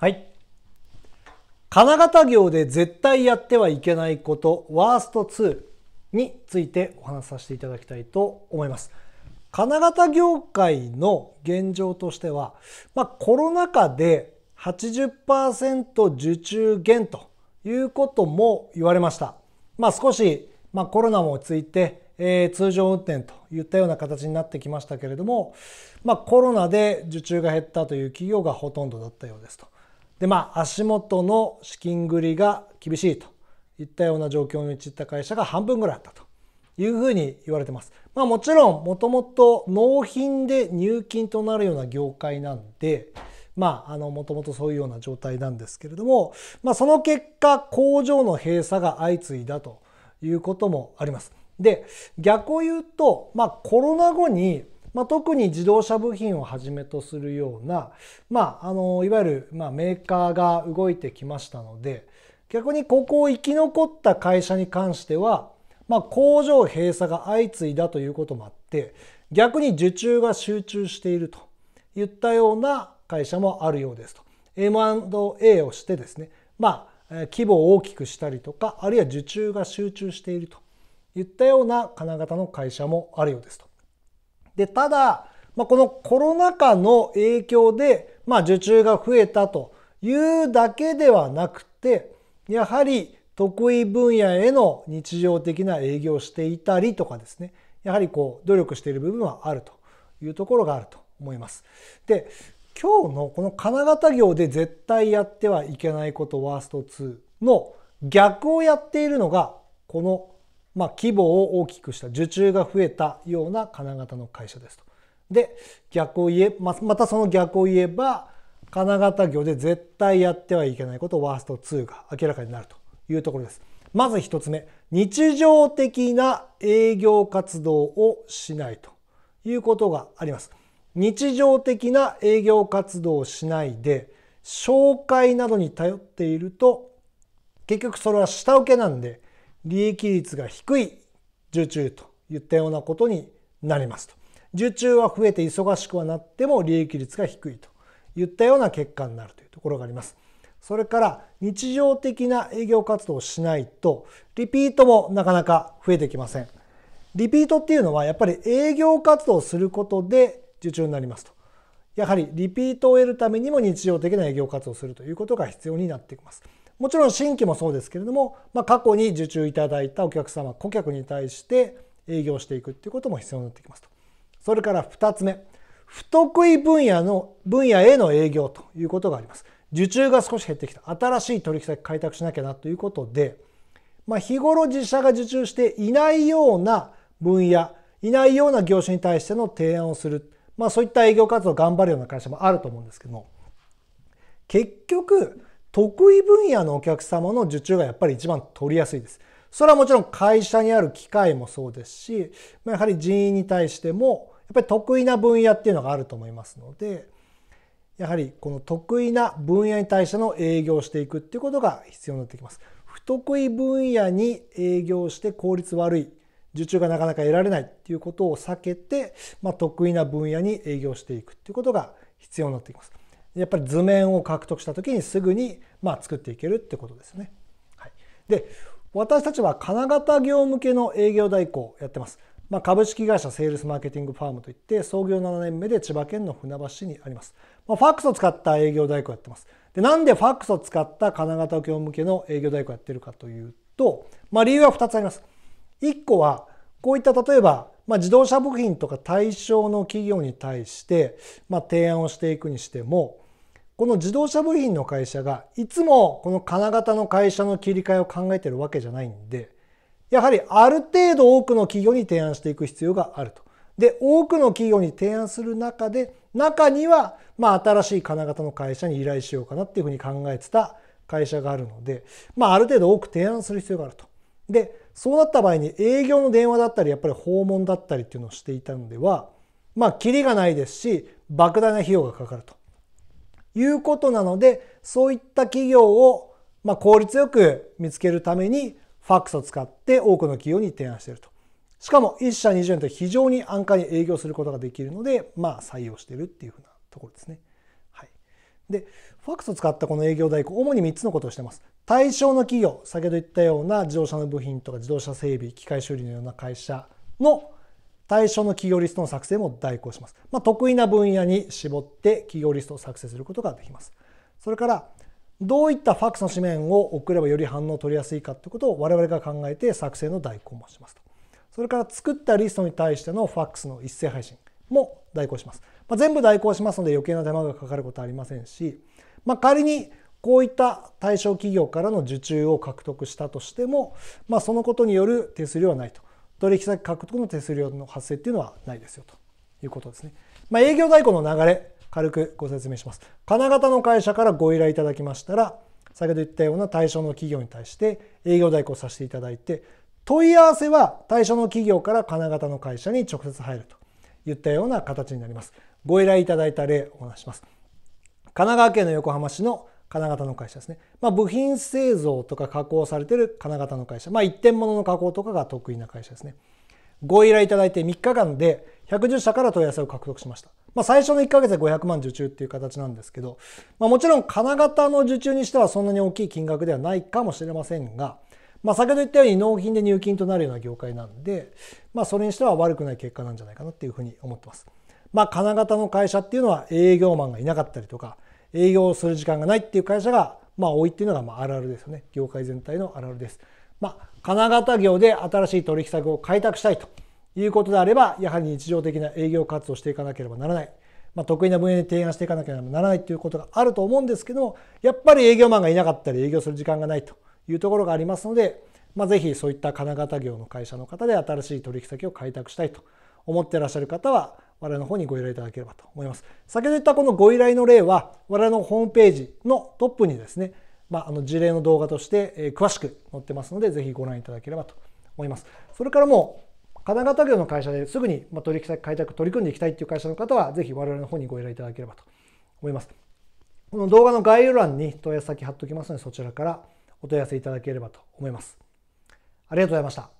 はい。金型業で絶対やってはいけないこと、ワースト2についてお話しさせていただきたいと思います。金型業界の現状としては、まあ、コロナ禍で80%受注減ということも言われました。まあ、少し、まあ、コロナも落ち着いて、えー、通常運転といったような形になってきましたけれども、まあ、コロナで受注が減ったという企業がほとんどだったようですと。でまあ足元の資金繰りが厳しいといったような状況に陥った会社が半分ぐらいあったというふうに言われてます。まあ、もちろんもともと納品で入金となるような業界なんでまあ、あの、もともとそういうような状態なんですけれども、まあ、その結果、工場の閉鎖が相次いだということもあります。で、逆を言うと、まあ、コロナ後に、まあ、特に自動車部品をはじめとするような、まあ、あのいわゆる、まメーカーが動いてきましたので逆にここを生き残った会社に関しては、ま工場閉鎖が相次いだということもあって逆に受注が集中しているといったような会社もあるようですと M&A をしてですね、まあ、規模を大きくしたりとかあるいは受注が集中しているといったような金型の会社もあるようですと。で、ただ、まあ、このコロナ禍の影響で、まあ、受注が増えたというだけではなくて、やはり得意分野への日常的な営業をしていたりとかですね、やはりこう努力している部分はあるというところがあると思います。で、今日のこの金型業で絶対やってはいけないことワースト2の逆をやっているのがこのまあ、規模を大きくした受注が増えたような金型の会社ですと。で逆を言えままたその逆を言えば金型業で絶対やってはいけないことワースト2が明らかになるというところです。まず1つ目日常的な営業活動をしないということがあります。日常的な営業活動をしないで紹介などに頼っていると結局それは下請けなんで利益率が低い受注といったようなことになりますと。受注は増えて忙しくはなっても利益率が低いといったような結果になるというところがあります。それから日常的な営業活動をしないとリピートもなかなか増えてきません。リピートっていうのはやっぱり営業活動をすることで受注になりますと。やはりリピートを得るためにも日常的な営業活動をするということが必要になってきます。もちろん新規もそうですけれども、まあ、過去に受注いただいたお客様顧客に対して営業していくっていうことも必要になってきますとそれから2つ目不得意分野の分野への営業ということがあります受注が少し減ってきた新しい取引先開拓しなきゃなということで、まあ、日頃自社が受注していないような分野いないような業種に対しての提案をする、まあ、そういった営業活動を頑張るような会社もあると思うんですけども結局得意分野のお客様の受注がやっぱり一番取りやすいです。それはもちろん会社にある機械もそうですし、やはり人員に対しても、やっぱり得意な分野っていうのがあると思いますので、やはりこの得意な分野に対しての営業をしていくっていうことが必要になってきます。不得意分野に営業して効率悪い、受注がなかなか得られないっていうことを避けて、まあ、得意な分野に営業していくっていうことが必要になってきます。やっぱり図面を獲得した時にすぐにま作っていけるってことですね。はい、で私たちは金型業向けの営業代行やってます。まあ、株式会社セールスマーケティングファームといって創業7年目で千葉県の船橋市にあります。まあ、ファックスを使った営業代行やってます。でなんでファックスを使った金型業向けの営業代行やってるかというと、まあ、理由は2つあります。1個はこういった例えばまあ、自動車部品とか対象の企業に対して、まあ、提案をしていくにしてもこの自動車部品の会社がいつもこの金型の会社の切り替えを考えてるわけじゃないんでやはりある程度多くの企業に提案していく必要があると。で多くの企業に提案する中で中には、まあ、新しい金型の会社に依頼しようかなっていうふうに考えてた会社があるので、まあ、ある程度多く提案する必要があると。でそうなった場合に営業の電話だったりやっぱり訪問だったりっていうのをしていたのではまあキリがないですし莫大な費用がかかるということなのでそういった企業をまあ効率よく見つけるためにファックスを使って多くの企業に提案しているとしかも1社20円と非常に安価に営業することができるのでまあ採用しているっていうふうなところですね。で、ファクスを使ったこの営業代行、主に3つのことをしてます。対象の企業、先ほど言ったような自動車の部品とか自動車整備、機械修理のような会社の対象の企業リストの作成も代行します。まあ、得意な分野に絞って企業リストを作成することができます。それから、どういったファクスの紙面を送ればより反応を取りやすいかということを我々が考えて作成の代行もしますと。それから作ったリストに対してのファックスの一斉配信も代行します。まあ、全部代行しますので余計な手間がかかることはありませんし、まあ、仮にこういった対象企業からの受注を獲得したとしても、まあ、そのことによる手数料はないと。取引先獲得の手数料の発生っていうのはないですよということですね。まあ、営業代行の流れ、軽くご説明します。金型の会社からご依頼いただきましたら、先ほど言ったような対象の企業に対して営業代行させていただいて、問い合わせは対象の企業から金型の会社に直接入るといったような形になります。ご依頼いただいた例をお話します。神奈川県の横浜市の金型の会社ですね。まあ、部品製造とか加工されてる金型の会社。まあ、一点物の加工とかが得意な会社ですね。ご依頼いただいて3日間で110社から問い合わせを獲得しました。まあ、最初の1ヶ月で500万受注っていう形なんですけど、まあ、もちろん金型の受注にしてはそんなに大きい金額ではないかもしれませんが、まあ、先ほど言ったように納品で入金となるような業界なんで、まあ、それにしては悪くない結果なんじゃないかなっていうふうに思ってます。まあ、金型の会社っていうのは営業マンがいなかったりとか営業する時間がないっていう会社がまあ多いっていうのがまああるあるですよね業界全体のあるあるです。まあ、金型業で新しい取引先を開拓したいということであればやはり日常的な営業活動をしていかなければならない、まあ、得意な分野に提案していかなければならないということがあると思うんですけどもやっぱり営業マンがいなかったり営業する時間がないというところがありますので、まあ、ぜひそういった金型業の会社の方で新しい取引先を開拓したいと思ってらっしゃる方は我々の方にご依頼いただければと思います。先ほど言ったこのご依頼の例は、我々のホームページのトップにですね、まあ、あの事例の動画として詳しく載ってますので、ぜひご覧いただければと思います。それからもう、金型業の会社ですぐに取引先開拓取り組んでいきたいっていう会社の方は、ぜひ我々の方にご依頼いただければと思います。この動画の概要欄に問い合わせ先貼っておきますので、そちらからお問い合わせいただければと思います。ありがとうございました。